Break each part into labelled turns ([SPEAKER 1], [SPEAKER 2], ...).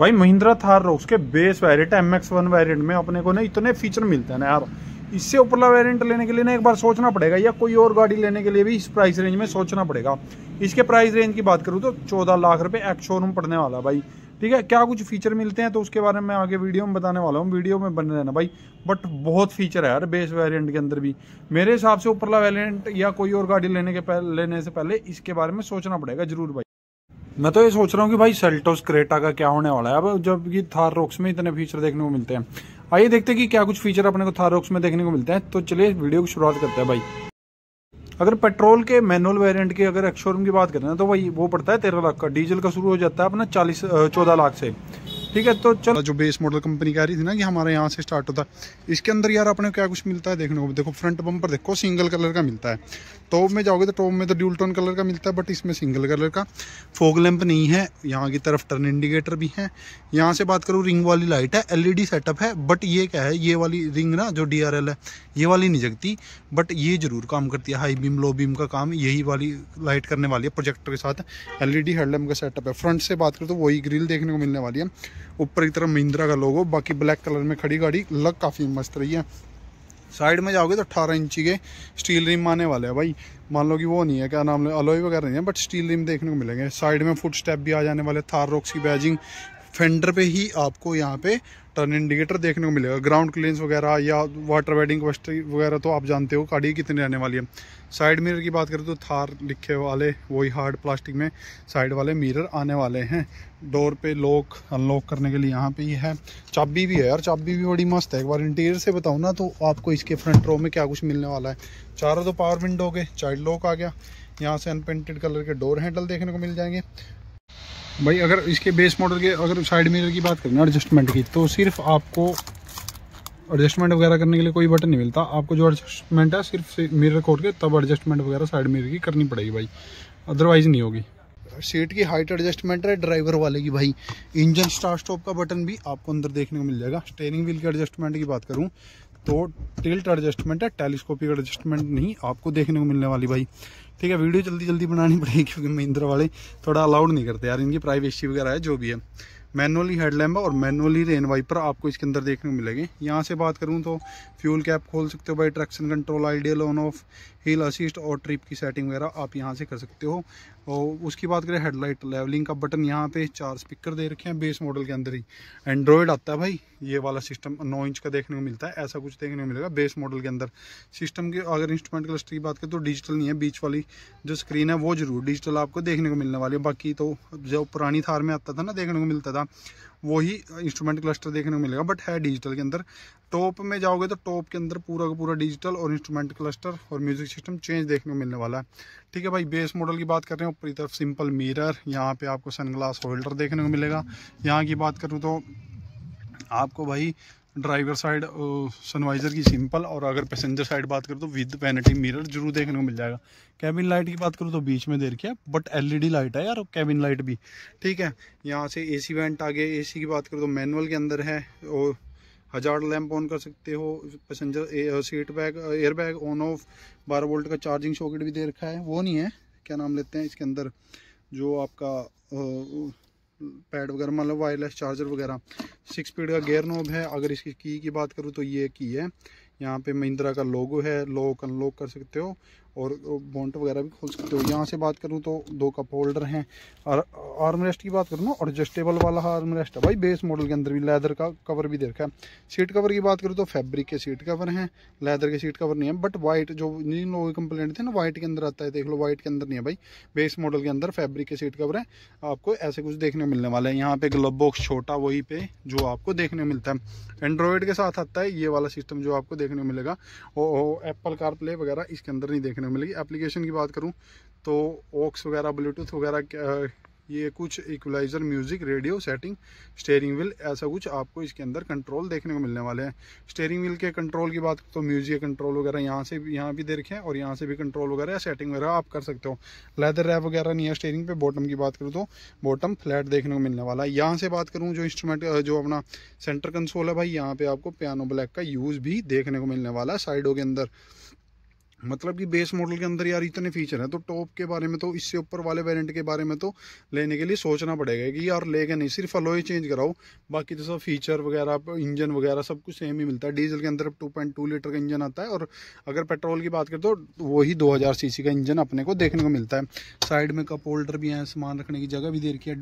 [SPEAKER 1] भाई महिंद्रा थार रॉक्स के base variant M X one variant में अपने को ना इतने फीचर मिलते हैं ना यार इससे उपला वेरियंट लेने के लिए ना एक बार सोचना पड़ेगा या कोई और गाड़ी लेने के लिए भी इस प्राइस रेंज में सोचना पड़ेगा इसके प्राइस रेंज की बात करूँ तो चौदह लाख रुपये एक्स शोरूम पड़ने वाला भाई ठीक है क्या कुछ फीचर मिलते हैं तो उसके बारे में आगे वीडियो में बताने वाला हूँ वीडियो में बने रहना भाई बट बहुत फीचर है यार बेस वेरिएंट के अंदर भी मेरे हिसाब से उपरला वेरिएंट या कोई और गाड़ी लेने के पहले लेने से पहले इसके बारे में सोचना पड़ेगा जरूर भाई मैं तो ये सोच रहा हूँ कि भाई सेल्टोस क्रेटा का क्या होने वाला है अब जबकि थार में इतने फीचर देखने को मिलते हैं आइए देखते हैं कि क्या कुछ फीचर अपने को थार में देखने को मिलते हैं तो चलिए वीडियो की शुरुआत करते हैं भाई अगर पेट्रोल के मैनुअल वेरिएंट की अगर एक्शोरूम की बात करें तो भाई वो पड़ता है तेरह लाख का डीजल का शुरू हो जाता है अपना चालीस चौदह लाख से ठीक है तो चलो जो बेस मॉडल कंपनी कह रही थी ना कि हमारे यहाँ से स्टार्ट होता है इसके अंदर यार अपने क्या कुछ मिलता है देखने को देखो फ्रंट बम्पर देखो सिंगल कलर का मिलता है टॉप में जाओगे तो टॉप में तो ड्यूल टोन कलर का मिलता है बट इसमें सिंगल कलर का फोग लैंप नहीं है यहाँ की तरफ टर्न इंडिकेटर भी हैं यहाँ से बात करूँ रिंग वाली लाइट है एलईडी सेटअप e है बट ये क्या है ये वाली रिंग ना जो डी है ये वाली नहीं जगती बट ये ज़रूर काम करती है हाई बीम लो बीम का काम यही वाली लाइट करने वाली है प्रोजेक्टर के साथ एल ई हेडलैम्प का सेटअप है फ्रंट से बात करूँ तो वही ग्रिल देखने को मिलने वाली है ऊपर की तरफ महिंद्रा का लोगो बाकी ब्लैक कलर में खड़ी गाड़ी लग काफ़ी मस्त रही है साइड में जाओगे तो अट्ठारह इंची के स्टील रिम आने वाले हैं भाई मान लो कि वो नहीं है क्या नाम लो अलोई वगैरह नहीं है बट स्टील रिम देखने को मिलेंगे साइड में फुट स्टेप भी आ जाने वाले थार रॉक्स की बैजिंग फेंडर पे ही आपको यहाँ पे टर्न uh, इंडिकेटर देखने को मिलेगा ग्राउंड क्लींस वगैरह या वाटर वेडिंग वगैरह तो आप जानते हो गाड़ी कितनी रहने वाली है साइड मिरर की बात करें तो थार लिखे वाले वही हार्ड प्लास्टिक में साइड वाले मिरर आने वाले हैं डोर पे लॉक अनलॉक करने के लिए यहाँ पे ये है चाबी भी है यार चाबी भी बड़ी मस्त है एक बार इंटीरियर से बताऊँ ना तो आपको इसके फ्रंट रो में क्या कुछ मिलने वाला है चारों तो पावर विंडो के चाइल्ड लॉक आ गया यहाँ से अनपेंटेड कलर के डोर हैंडल देखने को मिल जाएंगे भाई अगर इसके बेस मॉडल के अगर साइड मिरर की बात करें ना एडजस्टमेंट की तो सिर्फ आपको एडजस्टमेंट वगैरह करने के लिए कोई बटन नहीं मिलता आपको जो एडजस्टमेंट है सिर्फ मिरर खोल के तब एडजस्टमेंट वगैरह साइड मिरर की करनी पड़ेगी भाई अदरवाइज नहीं होगी सीट की हाइट एडजस्टमेंट है ड्राइवर वाले की भाई इंजन स्टार्ट स्टॉप का बटन भी आपको अंदर देखने को मिल जाएगा स्टेयरिंग व्हील के एडजस्टमेंट की बात करूँ तो टिल्ट एडजस्टमेंट है टेलीस्कोपिक एडजस्टमेंट नहीं आपको देखने को मिलने वाली भाई ठीक है वीडियो जल्दी जल्दी बनानी पड़ेगी क्योंकि महिंद्रा वाले थोड़ा अलाउड नहीं करते यार इनकी प्राइवेसी वगैरह है जो भी है मैनुअली हेडलैम्प और मैनुअली रेन वाइपर आपको इसके अंदर देखने को मिलेंगे यहाँ से बात करूँ तो फ्यूल कैप खोल सकते हो भाई traction control ideal on off hill assist और ट्रिप की सेटिंग वगैरह आप यहाँ से कर सकते हो और उसकी बात करें हेडलाइट लेवलिंग का बटन यहाँ पे चार स्पीकर दे रखे हैं बेस मॉडल के अंदर ही एंड्रॉयड आता है भाई ये वाला सिस्टम नौ इंच का देखने को मिलता है ऐसा कुछ देखने को मिलेगा बेस मॉडल के अंदर सिस्टम के अगर इंस्ट्रूमेंट क्लस्टर की बात करें तो डिजिटल नहीं है बीच वाली जो स्क्रीन है वो जरूर डिजिटल आपको देखने को मिलने वाली है बाकी तो जो पुरानी थार में आता था ना देखने को मिलता था वही इंस्ट्रूमेंट क्लस्टर देखने को मिलेगा बट है डिजिटल के अंदर टॉप में जाओगे तो टॉप के अंदर पूरा का पूरा डिजिटल और इंस्ट्रूमेंट क्लस्टर और म्यूजिक सिस्टम चेंज देखने को मिलने वाला है ठीक है भाई बेस मॉडल की बात कर रहे हैं ऊपरी तरफ सिंपल मिरर यहाँ पे आपको सनग्लास होल्डर देखने को मिलेगा यहाँ की बात करूँ तो आपको भाई ड्राइवर साइड सनवाइज़र की सिंपल और अगर पैसेंजर साइड बात करो तो विद पेनल्टी मिरर जरूर देखने को मिल जाएगा कैबिन लाइट की बात करो तो बीच में देर किया बट एलईडी लाइट है यार कैबिन लाइट भी ठीक है यहाँ से एसी वेंट आगे एसी की बात करो तो मैनुअल के अंदर है और हज़ार लैंप ऑन कर सकते हो passenger seat bag air bag on off बारह वोल्ट का चार्जिंग सॉकेट भी दे रखा है वो नहीं है क्या नाम लेते हैं इसके अंदर जो आपका पैड वगैरह मतलब वायरलेस चार्जर वगैरह सिक्स स्पीड का गेयर नोब है अगर इसकी की की बात करूँ तो ये की है यहाँ पे महिंद्रा का लोगो है लॉक अनलॉक कर सकते हो और बॉन्ट वगैरह भी खोल सकते हो यहाँ से बात करूँ तो दो कप होल्डर हैं और आर्म रेस्ट की बात करूँ ना एडजस्टेबल वाला आर्म रेस्ट है भाई बेस मॉडल के अंदर भी लेदर का कवर भी देखा है सीट कवर की बात करूँ तो फैब्रिक के सीट कवर हैं लेदर के सीट कवर नहीं है बट वाइट जो जिन लोगों की कंप्लेंट थे ना वाइट के अंदर आता है देख लो वाइट के अंदर नहीं है भाई बेस मॉडल के अंदर फैब्रिक के सीट कवर है आपको ऐसे कुछ देखने मिलने वाले हैं यहाँ पे ग्लब बॉक्स छोटा वही पे जो आपको देखने मिलता है एंड्रॉयड के साथ आता है ये वाला सिस्टम जो आपको देखने मिलेगा वो एप्पल कार वगैरह इसके अंदर नहीं देखने देखने को मिलेगी एप्लीकेशन की बात करूँ तो ऑक्स वगैरह ब्लूटूथ वगैरह ये कुछ equaliser music radio setting steering wheel ऐसा कुछ आपको इसके अंदर कंट्रोल देखने को मिलने वाले हैं स्टेयरिंग व्हील के कंट्रोल की बात तो म्यूज़िक कंट्रोल वगैरह यहाँ से भी यहाँ भी दे रखे हैं और यहाँ से भी कंट्रोल वगैरह सेटिंग वगैरह आप कर सकते हो लेदर रैप वगैरह नहीं है स्टेयरिंग पे बॉटम की बात करूँ तो बॉटम फ्लैट देखने को मिलने वाला है यहाँ से बात करूँ जो इंस्ट्रूमेंट जो अपना सेंटर कंसोल है भाई यहाँ पर आपको पियानो ब्लैक का यूज़ भी देखने को मिलने वाला है साइडों के अंदर मतलब कि बेस मॉडल के अंदर यार इतने फीचर हैं तो टॉप के बारे में तो इससे ऊपर वाले वेरिएंट के बारे में तो लेने के लिए सोचना पड़ेगा कि यार लेके नहीं सिर्फ अलोई चेंज कराओ बाकी तो सब फीचर वगैरह इंजन वगैरह सब कुछ सेम ही मिलता है डीजल के अंदर टू पॉइंट टू लीटर का इंजन आता है और अगर पेट्रोल की बात करें तो वही दो हज़ार सी का इंजन अपने को देखने को मिलता है साइड में कप होल्डर भी हैं सामान रखने की जगह भी दे रखी है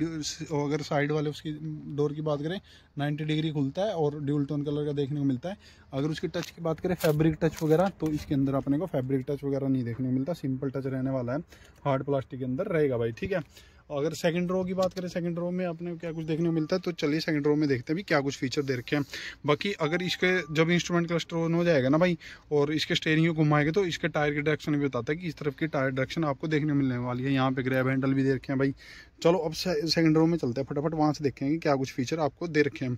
[SPEAKER 1] अगर साइड वाले उसकी डोर की बात करें नाइन्टी डिग्री खुलता है और ड्यूल टोन कलर का देखने को मिलता है अगर उसकी टच की बात करें फैब्रिक टच वगैरह तो इसके अंदर अपने को फैब्रिक टच वगैरह नहीं देखने को मिलता सिंपल टच रहने वाला है हार्ड प्लास्टिक के अंदर रहेगा भाई ठीक है अगर सेकंड रो की बात करें सेकंड रो में आपने क्या कुछ देखने को मिलता है तो चलिए सेकंड रो में देखते हैं भी क्या कुछ फीचर दे रखे हैं बाकी अगर इसके जब इंस्ट्रूमेंट क्लस्टर ऑन हो जाएगा ना भाई और इसके स्टेरिंग को घुमाएंगे तो इसके टायर की डायरेक्शन भी बताता है कि इस तरफ की टायर डायरेक्शन आपको देखने मिलने वाली है यहाँ पे ग्रैब हैंडल भी दे रखे हैं भाई चलो अब सेकेंड रो में चलते हैं फटाफट वहाँ से देखेंगे क्या कुछ फीचर आपको दे रखे हैं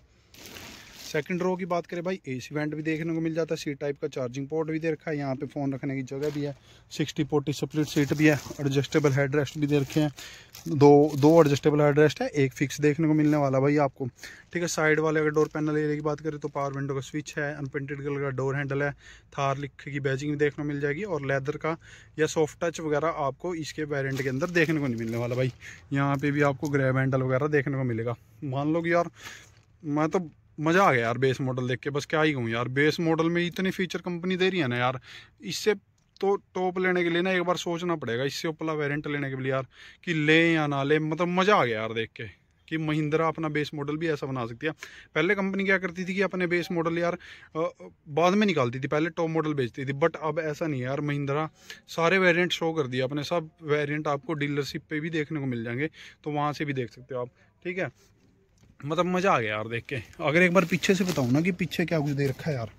[SPEAKER 1] सेकंड रो की बात करें भाई एसी वेंट भी देखने को मिल जाता है सीट टाइप का चार्जिंग पोर्ट भी दे रखा है यहाँ पे फ़ोन रखने की जगह भी है सिक्सटी फोर्टी स्प्लिट सीट भी है एडजस्टेबल हेड रेस्ट भी दे रखे हैं दो दो एडजस्टेबल हेड रेस्ट है एक फिक्स देखने को मिलने वाला भाई आपको ठीक है साइड वाले अगर डोर पैनल एरिया की बात करें तो पावर विंडो का स्विच है अनपेंटेड कलर का डोर हैंडल है थार लिख की बैजिंग भी देखने को मिल जाएगी और लेदर का या सॉफ्ट टच वगैरह आपको इसके वेरियंट के अंदर देखने को नहीं मिलने वाला भाई यहाँ पर भी आपको ग्रैब हैंडल वगैरह देखने को मिलेगा मान लो कि यार मैं तो मज़ा आ गया यार बेस मॉडल देख के बस क्या ही कहूँ यार बेस मॉडल में इतनी फीचर कंपनी दे रही है ना यार इससे तो टॉप लेने के लिए ना एक बार सोचना पड़ेगा इससे उपला वेरियंट लेने के लिए यार कि ले या ना ले मतलब मज़ा आ गया यार देख के कि महिंद्रा अपना बेस मॉडल भी ऐसा बना सकती है पहले कंपनी क्या करती थी कि अपने बेस मॉडल यार बाद में निकालती थी पहले टॉप मॉडल बेचती थी बट अब ऐसा नहीं है यार महिंद्रा सारे वेरिएंट शो कर दिया अपने सब वेरिएंट आपको डीलरशिप पे भी देखने को मिल जाएंगे तो वहाँ से भी देख सकते हो आप ठीक है मतलब मज़ा आ गया यार देख के अगर एक बार पीछे से बताऊँ ना कि पीछे क्या कुछ दे रखा है यार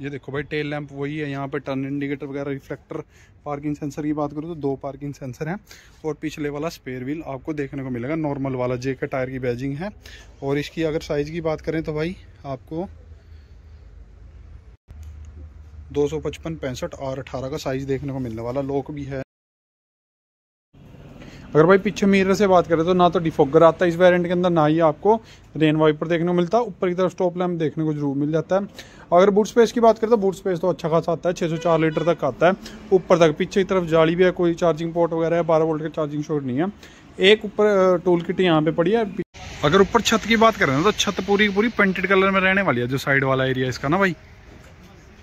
[SPEAKER 1] ये देखो भाई टेल लैंप वही है यहाँ पे टर्न इंडिकेटर वगैरह रिफ्लेक्टर पार्किंग सेंसर की बात करूँ तो दो पार्किंग सेंसर हैं और पिछले वाला स्पेयर व्हील आपको देखने को मिलेगा नॉर्मल वाला जे का टायर की बैजिंग है और इसकी अगर साइज़ की बात करें तो भाई आपको दो सौ पचपन पैंसठ और अठारह का साइज़ देखने को मिलने वाला लोक भी है अगर भाई पीछे मिरर से बात करें तो ना तो डिफोगर आता है इस वेरिएंट के अंदर ना ही आपको रेन वाइपर देखने को मिलता है ऊपर की तरफ स्टॉप लैम्प देखने को जरूर मिल जाता है अगर बूट स्पेस की बात करें तो बूट स्पेस तो अच्छा खासा आता है 604 लीटर तक आता है ऊपर तक पीछे की तरफ जाली भी है कोई चार्जिंग पोर्ट वगैरह है बारह वोल्ट का चार्जिंग शोर नहीं है एक ऊपर टूल किट यहाँ पे पड़ी है अगर ऊपर छत की बात करें तो छत पूरी पूरी पेंटेड कलर में रहने वाली है जो साइड वाला एरिया इसका ना भाई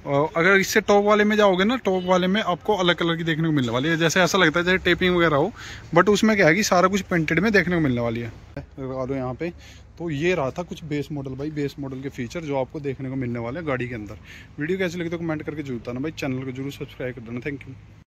[SPEAKER 1] अगर इससे टॉप वाले में जाओगे ना टॉप वाले में आपको अलग कलर की देखने को मिलने वाली है जैसे ऐसा लगता है जैसे टेपिंग वगैरह हो बट उसमें क्या है कि सारा कुछ प्रिंटेड में देखने को मिलने वाली है लगा यहाँ पे तो ये रहा था कुछ बेस मॉडल भाई बेस मॉडल के फीचर जो आपको देखने को मिलने वाले हैं गाड़ी के अंदर वीडियो कैसी लगे तो कमेंट करके जरूर ना भाई चैनल को जरूर सब्सक्राइब कर देना थैंक यू